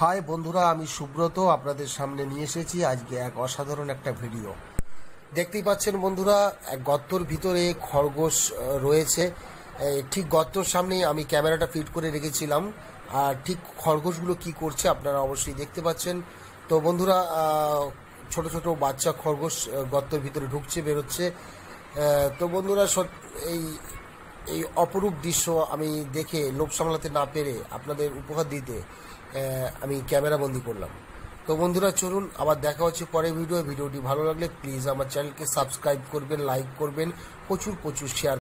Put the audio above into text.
high বন্ধুরা আমি সুব্রত আপনাদের সামনে নিয়ে এসেছি আজকে এক অসাধারণ একটা ভিডিও দেখতেই পাচ্ছেন বন্ধুরা এক গর্তর ভিতরে খরগোশ রয়েছে ঠিক গর্তর সামনেই আমি ক্যামেরাটা ফিট করে রেখেছিলাম আর ঠিক খরগোশগুলো কি করছে আপনারা অবশ্যই দেখতে পাচ্ছেন তো বন্ধুরা ছোট ছোট বাচ্চা খরগোশ গর্তের ভিতরে ঢুকছে বেরোচ্ছে তো বন্ধুরা এই এই অপরূপ দৃশ্য আমি দেখে লোভ সামলাতে না পেরে আপনাদের উপহার দিতে আমি ক্যামেরাবন্দি করলাম তো বন্ধুরা চলুন আবার দেখা হচ্ছে পরে ভিডিও ভিডিওটি ভালো লাগলে প্লিজ আমার চ্যানেলকে সাবস্ক্রাইব করবেন লাইক করবেন প্রচুর প্রচুর শেয়ার